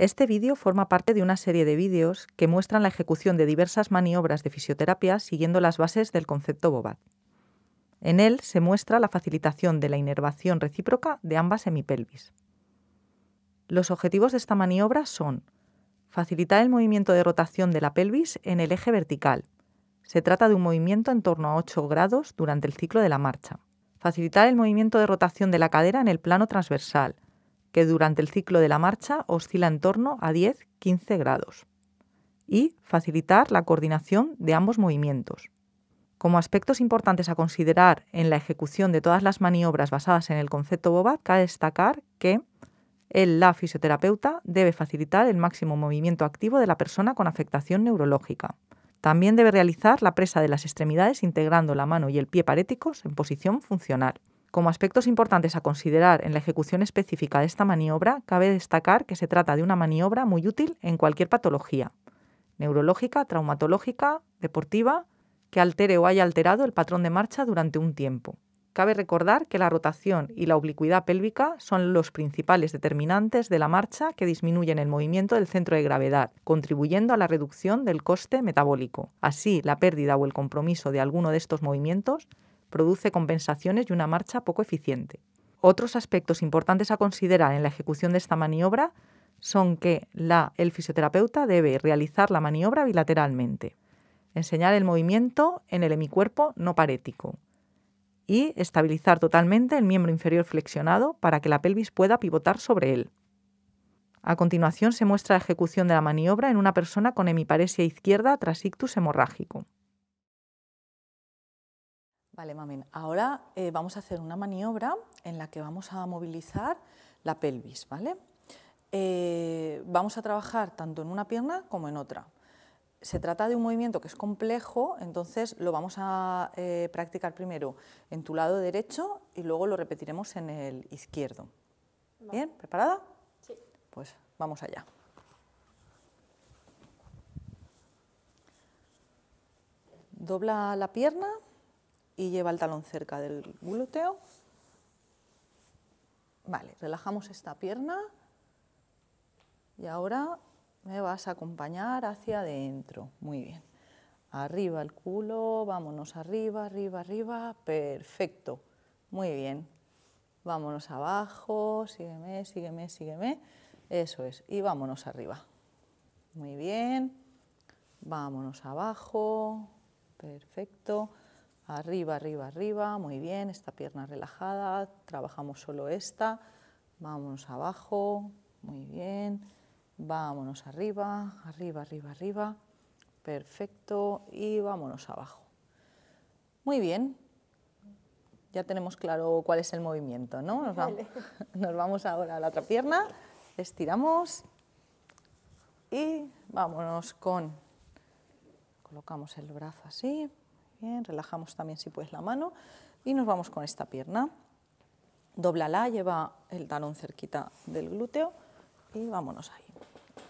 Este vídeo forma parte de una serie de vídeos que muestran la ejecución de diversas maniobras de fisioterapia siguiendo las bases del concepto BOBAT. En él se muestra la facilitación de la inervación recíproca de ambas semipelvis. Los objetivos de esta maniobra son facilitar el movimiento de rotación de la pelvis en el eje vertical. Se trata de un movimiento en torno a 8 grados durante el ciclo de la marcha. Facilitar el movimiento de rotación de la cadera en el plano transversal, que durante el ciclo de la marcha oscila en torno a 10-15 grados, y facilitar la coordinación de ambos movimientos. Como aspectos importantes a considerar en la ejecución de todas las maniobras basadas en el concepto BOBAT, cabe destacar que el la fisioterapeuta debe facilitar el máximo movimiento activo de la persona con afectación neurológica. También debe realizar la presa de las extremidades integrando la mano y el pie paréticos en posición funcional. Como aspectos importantes a considerar en la ejecución específica de esta maniobra, cabe destacar que se trata de una maniobra muy útil en cualquier patología, neurológica, traumatológica, deportiva, que altere o haya alterado el patrón de marcha durante un tiempo. Cabe recordar que la rotación y la oblicuidad pélvica son los principales determinantes de la marcha que disminuyen el movimiento del centro de gravedad, contribuyendo a la reducción del coste metabólico. Así, la pérdida o el compromiso de alguno de estos movimientos produce compensaciones y una marcha poco eficiente. Otros aspectos importantes a considerar en la ejecución de esta maniobra son que la, el fisioterapeuta debe realizar la maniobra bilateralmente, enseñar el movimiento en el hemicuerpo no parético y estabilizar totalmente el miembro inferior flexionado para que la pelvis pueda pivotar sobre él. A continuación se muestra la ejecución de la maniobra en una persona con hemiparesia izquierda tras ictus hemorrágico. Vale, mamen. Ahora eh, vamos a hacer una maniobra en la que vamos a movilizar la pelvis, ¿vale? Eh, vamos a trabajar tanto en una pierna como en otra. Se trata de un movimiento que es complejo, entonces lo vamos a eh, practicar primero en tu lado derecho y luego lo repetiremos en el izquierdo. ¿Bien? ¿Preparada? Sí. Pues vamos allá. Dobla la pierna y lleva el talón cerca del glúteo. Vale, relajamos esta pierna y ahora me vas a acompañar hacia adentro. Muy bien. Arriba el culo, vámonos arriba, arriba, arriba. Perfecto. Muy bien. Vámonos abajo, sígueme, sígueme, sígueme. Eso es. Y vámonos arriba. Muy bien. Vámonos abajo. Perfecto. Arriba, arriba, arriba, muy bien, esta pierna relajada, trabajamos solo esta, vámonos abajo, muy bien, vámonos arriba, arriba, arriba, arriba, perfecto, y vámonos abajo. Muy bien, ya tenemos claro cuál es el movimiento, ¿no? Nos, vamos, nos vamos ahora a la otra pierna, estiramos y vámonos con, colocamos el brazo así, Bien, relajamos también si puedes la mano y nos vamos con esta pierna. la lleva el talón cerquita del glúteo y vámonos ahí.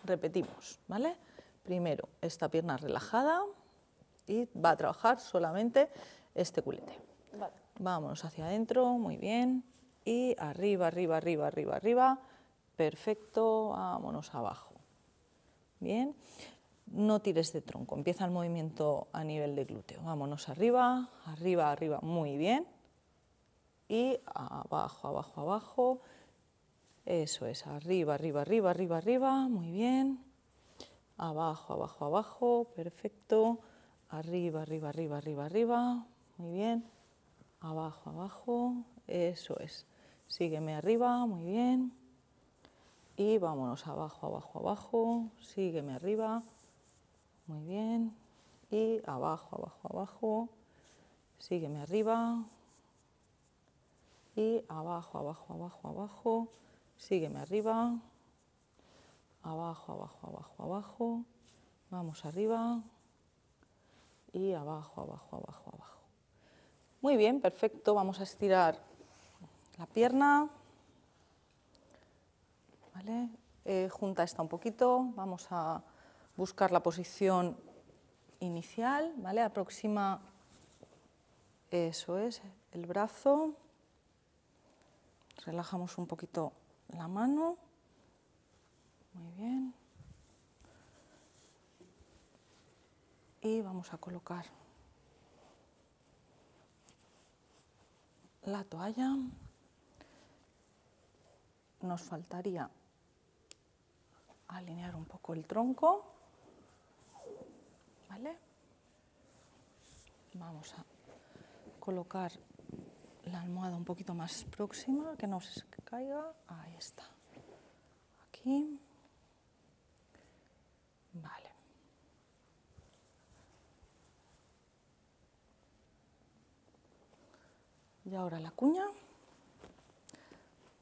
Repetimos, ¿vale? Primero esta pierna relajada y va a trabajar solamente este culete. Vámonos hacia adentro, muy bien. Y arriba, arriba, arriba, arriba, arriba. Perfecto, vámonos abajo. Bien no tires de tronco, empieza el movimiento a nivel de glúteo. Vámonos arriba, arriba, arriba, muy bien. Y abajo, abajo, abajo. Eso es, arriba, arriba, arriba, arriba, arriba, muy bien. Abajo, abajo, abajo, perfecto. Arriba, arriba, arriba, arriba, arriba, muy bien. Abajo, abajo, eso es. Sígueme arriba, muy bien. Y vámonos abajo, abajo, abajo, sígueme arriba muy bien. Y abajo, abajo, abajo. Sígueme arriba. Y abajo, abajo, abajo, abajo. Sígueme arriba. Abajo, abajo, abajo, abajo. Vamos arriba. Y abajo, abajo, abajo, abajo. Muy bien, perfecto. Vamos a estirar la pierna. ¿Vale? Eh, junta esta un poquito. Vamos a buscar la posición inicial, ¿vale? Aproxima, eso es, el brazo, relajamos un poquito la mano, muy bien, y vamos a colocar la toalla, nos faltaría alinear un poco el tronco, ¿vale? Vamos a colocar la almohada un poquito más próxima, que no se caiga. Ahí está. Aquí. Vale. Y ahora la cuña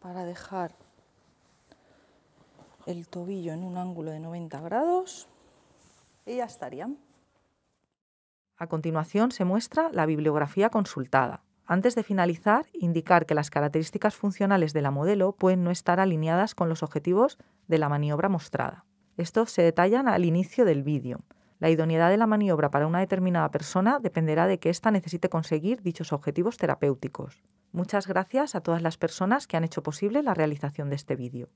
para dejar el tobillo en un ángulo de 90 grados y ya estaría. A continuación se muestra la bibliografía consultada. Antes de finalizar, indicar que las características funcionales de la modelo pueden no estar alineadas con los objetivos de la maniobra mostrada. Estos se detallan al inicio del vídeo. La idoneidad de la maniobra para una determinada persona dependerá de que ésta necesite conseguir dichos objetivos terapéuticos. Muchas gracias a todas las personas que han hecho posible la realización de este vídeo.